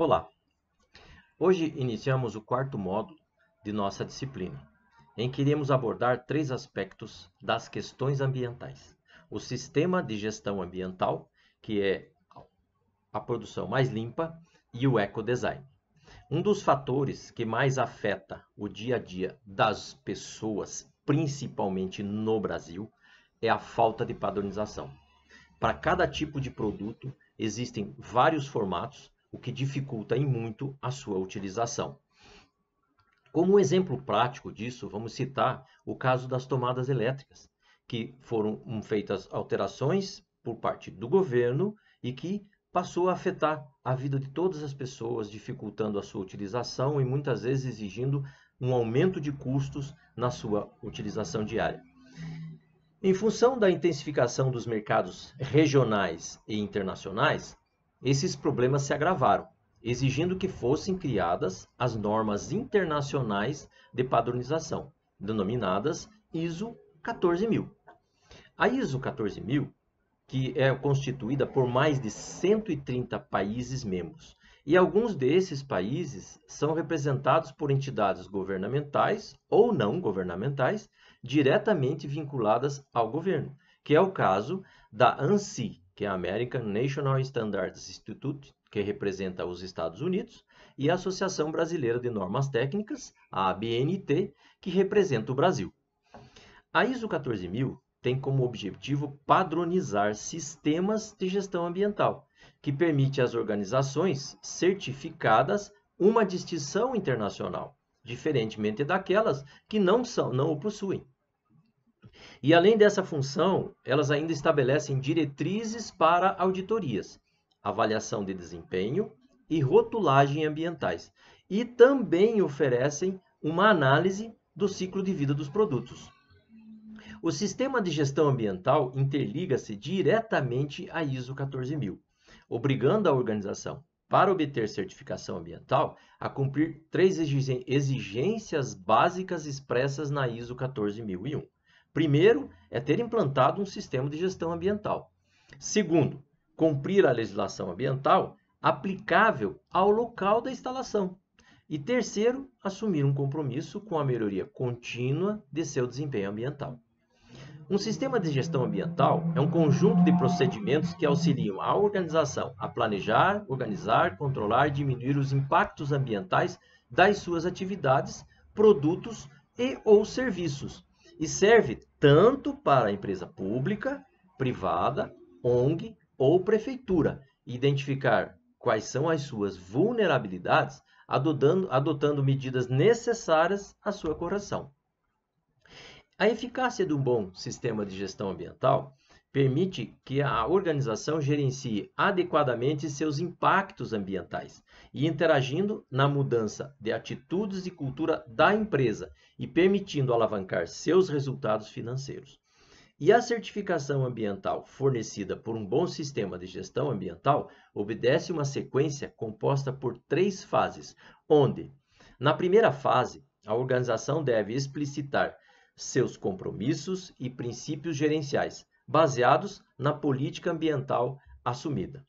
Olá! Hoje iniciamos o quarto módulo de nossa disciplina, em que iremos abordar três aspectos das questões ambientais. O sistema de gestão ambiental, que é a produção mais limpa, e o ecodesign. Um dos fatores que mais afeta o dia a dia das pessoas, principalmente no Brasil, é a falta de padronização. Para cada tipo de produto, existem vários formatos o que dificulta em muito a sua utilização. Como um exemplo prático disso, vamos citar o caso das tomadas elétricas, que foram hum, feitas alterações por parte do governo e que passou a afetar a vida de todas as pessoas, dificultando a sua utilização e muitas vezes exigindo um aumento de custos na sua utilização diária. Em função da intensificação dos mercados regionais e internacionais, esses problemas se agravaram, exigindo que fossem criadas as normas internacionais de padronização, denominadas ISO 14000. A ISO 14000, que é constituída por mais de 130 países membros, e alguns desses países são representados por entidades governamentais ou não governamentais diretamente vinculadas ao governo, que é o caso da ANSI, que é a American National Standards Institute, que representa os Estados Unidos, e a Associação Brasileira de Normas Técnicas, a ABNT, que representa o Brasil. A ISO 14000 tem como objetivo padronizar sistemas de gestão ambiental, que permite às organizações certificadas uma distinção internacional, diferentemente daquelas que não, são, não o possuem. E além dessa função, elas ainda estabelecem diretrizes para auditorias, avaliação de desempenho e rotulagem ambientais, e também oferecem uma análise do ciclo de vida dos produtos. O sistema de gestão ambiental interliga-se diretamente à ISO 14000, obrigando a organização, para obter certificação ambiental, a cumprir três exigências básicas expressas na ISO 14001. Primeiro, é ter implantado um sistema de gestão ambiental. Segundo, cumprir a legislação ambiental aplicável ao local da instalação. E terceiro, assumir um compromisso com a melhoria contínua de seu desempenho ambiental. Um sistema de gestão ambiental é um conjunto de procedimentos que auxiliam a organização a planejar, organizar, controlar e diminuir os impactos ambientais das suas atividades, produtos e ou serviços e serve tanto para a empresa pública, privada, ONG ou prefeitura. Identificar quais são as suas vulnerabilidades, adotando, adotando medidas necessárias à sua correção. A eficácia de um bom sistema de gestão ambiental permite que a organização gerencie adequadamente seus impactos ambientais e interagindo na mudança de atitudes e cultura da empresa e permitindo alavancar seus resultados financeiros. E a certificação ambiental fornecida por um bom sistema de gestão ambiental obedece uma sequência composta por três fases, onde, na primeira fase, a organização deve explicitar seus compromissos e princípios gerenciais, baseados na política ambiental assumida.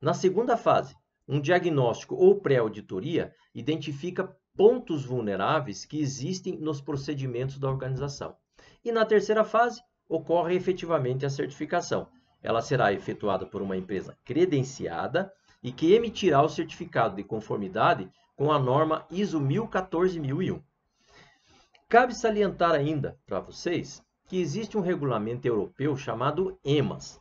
Na segunda fase, um diagnóstico ou pré-auditoria identifica pontos vulneráveis que existem nos procedimentos da organização. E na terceira fase, ocorre efetivamente a certificação. Ela será efetuada por uma empresa credenciada e que emitirá o certificado de conformidade com a norma ISO 14001. Cabe salientar ainda para vocês que existe um regulamento europeu chamado EMAS,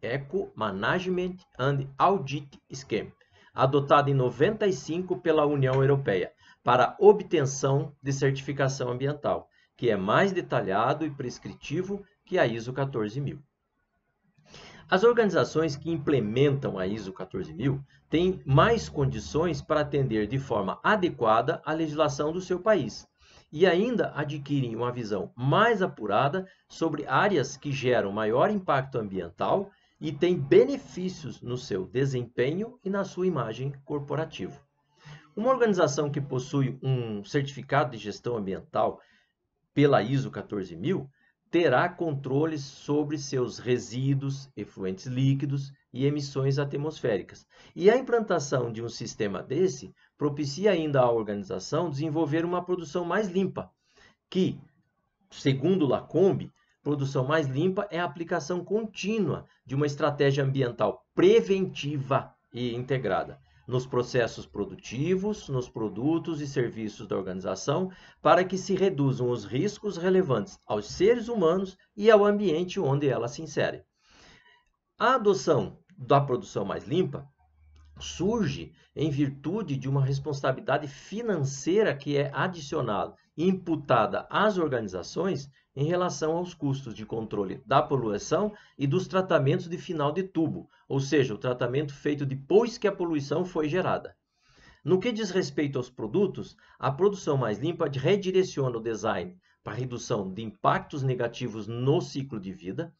Eco Management and Audit Scheme, adotado em 95 pela União Europeia para obtenção de certificação ambiental, que é mais detalhado e prescritivo que a ISO 14000. As organizações que implementam a ISO 14000 têm mais condições para atender de forma adequada à legislação do seu país e ainda adquirem uma visão mais apurada sobre áreas que geram maior impacto ambiental e têm benefícios no seu desempenho e na sua imagem corporativa. Uma organização que possui um certificado de gestão ambiental pela ISO 14000 terá controles sobre seus resíduos, efluentes líquidos e emissões atmosféricas. E a implantação de um sistema desse propicia ainda à organização desenvolver uma produção mais limpa, que, segundo Lacombe, produção mais limpa é a aplicação contínua de uma estratégia ambiental preventiva e integrada nos processos produtivos, nos produtos e serviços da organização, para que se reduzam os riscos relevantes aos seres humanos e ao ambiente onde ela se insere. A adoção da produção mais limpa surge em virtude de uma responsabilidade financeira que é adicionada, imputada às organizações em relação aos custos de controle da poluição e dos tratamentos de final de tubo, ou seja, o tratamento feito depois que a poluição foi gerada. No que diz respeito aos produtos, a produção mais limpa redireciona o design para redução de impactos negativos no ciclo de vida.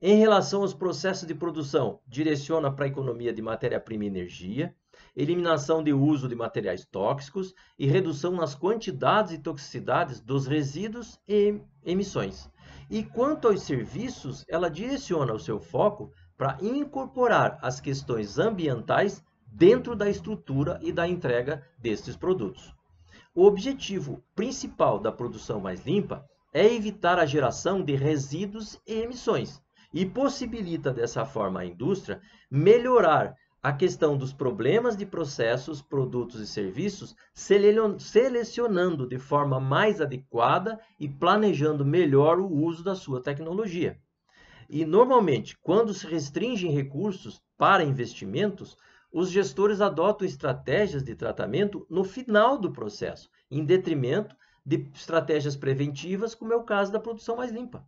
Em relação aos processos de produção, direciona para a economia de matéria-prima e energia eliminação de uso de materiais tóxicos e redução nas quantidades e toxicidades dos resíduos e emissões. E quanto aos serviços, ela direciona o seu foco para incorporar as questões ambientais dentro da estrutura e da entrega destes produtos. O objetivo principal da produção mais limpa é evitar a geração de resíduos e emissões e possibilita dessa forma a indústria melhorar a questão dos problemas de processos, produtos e serviços, selecionando de forma mais adequada e planejando melhor o uso da sua tecnologia. E, normalmente, quando se restringem recursos para investimentos, os gestores adotam estratégias de tratamento no final do processo, em detrimento de estratégias preventivas, como é o caso da produção mais limpa.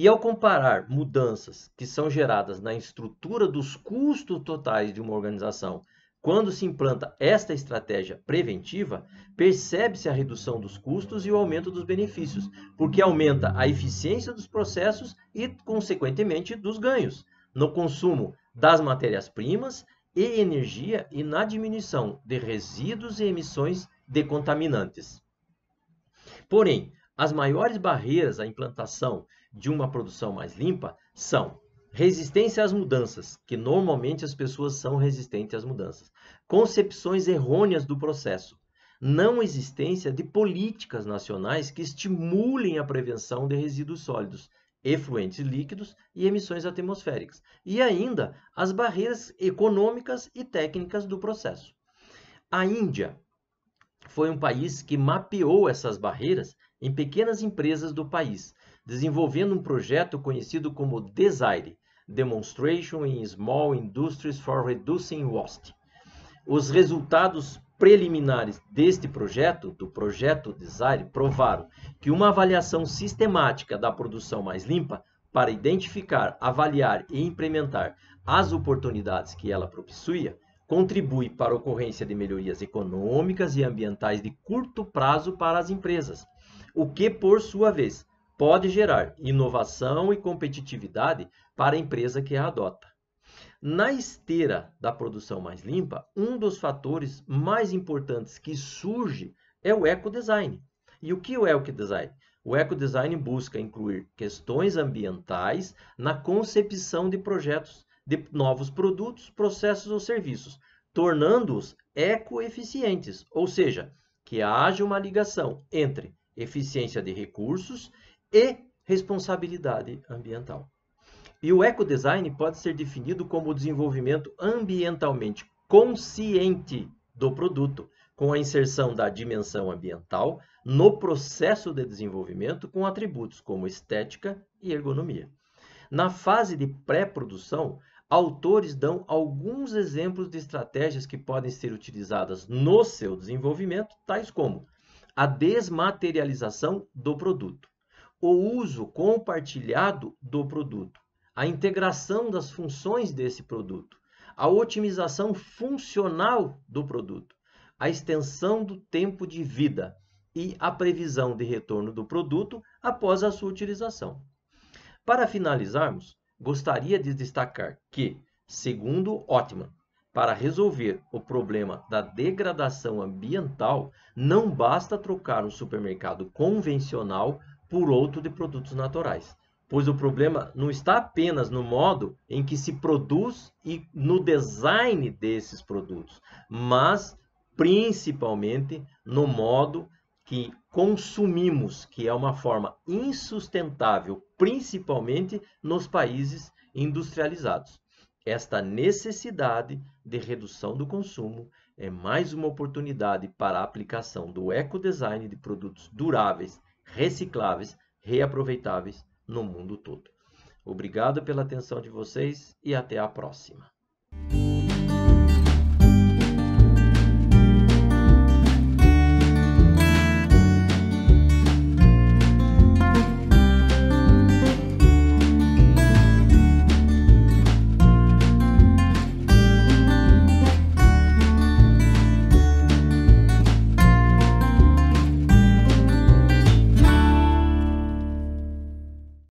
E ao comparar mudanças que são geradas na estrutura dos custos totais de uma organização quando se implanta esta estratégia preventiva, percebe-se a redução dos custos e o aumento dos benefícios, porque aumenta a eficiência dos processos e, consequentemente, dos ganhos no consumo das matérias-primas e energia e na diminuição de resíduos e emissões de contaminantes. Porém, as maiores barreiras à implantação de uma produção mais limpa são resistência às mudanças, que normalmente as pessoas são resistentes às mudanças, concepções errôneas do processo, não existência de políticas nacionais que estimulem a prevenção de resíduos sólidos, efluentes líquidos e emissões atmosféricas, e ainda as barreiras econômicas e técnicas do processo. A Índia foi um país que mapeou essas barreiras em pequenas empresas do país, desenvolvendo um projeto conhecido como DESIRE, Demonstration in Small Industries for Reducing Waste. Os resultados preliminares deste projeto, do projeto DESIRE, provaram que uma avaliação sistemática da produção mais limpa para identificar, avaliar e implementar as oportunidades que ela propicia, contribui para a ocorrência de melhorias econômicas e ambientais de curto prazo para as empresas, o que, por sua vez, pode gerar inovação e competitividade para a empresa que a adota. Na esteira da produção mais limpa, um dos fatores mais importantes que surge é o ecodesign. E o que é o ecodesign? O ecodesign busca incluir questões ambientais na concepção de projetos de novos produtos, processos ou serviços, tornando-os ecoeficientes, ou seja, que haja uma ligação entre eficiência de recursos e responsabilidade ambiental. E o ecodesign pode ser definido como o desenvolvimento ambientalmente consciente do produto, com a inserção da dimensão ambiental no processo de desenvolvimento com atributos como estética e ergonomia. Na fase de pré-produção, autores dão alguns exemplos de estratégias que podem ser utilizadas no seu desenvolvimento, tais como a desmaterialização do produto, o uso compartilhado do produto, a integração das funções desse produto, a otimização funcional do produto, a extensão do tempo de vida e a previsão de retorno do produto após a sua utilização. Para finalizarmos, gostaria de destacar que, segundo Ottman, para resolver o problema da degradação ambiental, não basta trocar um supermercado convencional por outro de produtos naturais, pois o problema não está apenas no modo em que se produz e no design desses produtos, mas principalmente no modo que consumimos, que é uma forma insustentável, principalmente nos países industrializados. Esta necessidade de redução do consumo é mais uma oportunidade para a aplicação do ecodesign de produtos duráveis recicláveis, reaproveitáveis no mundo todo. Obrigado pela atenção de vocês e até a próxima.